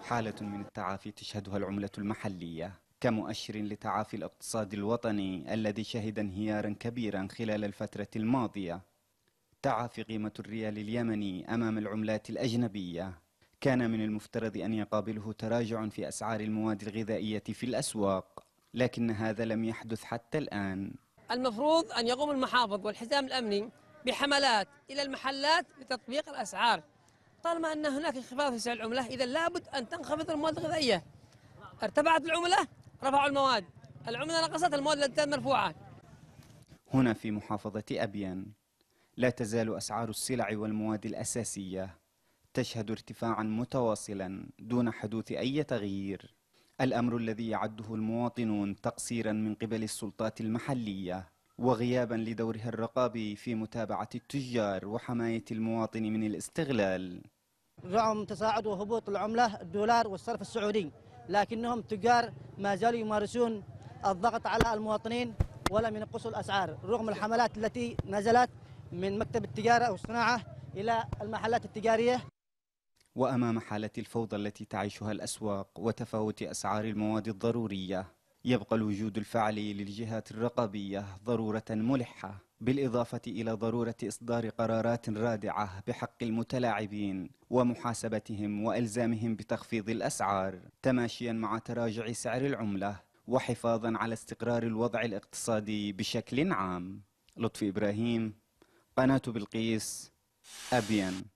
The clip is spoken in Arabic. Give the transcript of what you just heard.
حالة من التعافي تشهدها العملة المحلية كمؤشر لتعافي الاقتصاد الوطني الذي شهد انهيارا كبيرا خلال الفترة الماضية تعافي قيمة الريال اليمني أمام العملات الأجنبية كان من المفترض أن يقابله تراجع في أسعار المواد الغذائية في الأسواق لكن هذا لم يحدث حتى الآن المفروض أن يقوم المحافظ والحزام الأمني بحملات إلى المحلات لتطبيق الأسعار طالما أن هناك انخفاض في سعر العملة إذا لابد أن تنخفض المواد الغذائية ارتفعت العملة رفعوا المواد العملة نقصت المواد التي مرفوعة هنا في محافظة أبيان لا تزال أسعار السلع والمواد الأساسية تشهد ارتفاعا متواصلا دون حدوث أي تغيير الأمر الذي يعده المواطنون تقصيرا من قبل السلطات المحلية وغيابا لدورها الرقابي في متابعة التجار وحماية المواطن من الاستغلال رغم تصاعد وهبوط العملة الدولار والصرف السعودي لكنهم تجار ما زالوا يمارسون الضغط على المواطنين ولم ينقصوا الأسعار رغم الحملات التي نزلت من مكتب التجارة والصناعة إلى المحلات التجارية وأمام حالة الفوضى التي تعيشها الأسواق وتفاوت أسعار المواد الضرورية يبقى الوجود الفعلي للجهات الرقابية ضرورة ملحة بالإضافة إلى ضرورة إصدار قرارات رادعة بحق المتلاعبين ومحاسبتهم وإلزامهم بتخفيض الأسعار تماشيا مع تراجع سعر العملة وحفاظا على استقرار الوضع الاقتصادي بشكل عام لطفي إبراهيم قناة بلقيس أبين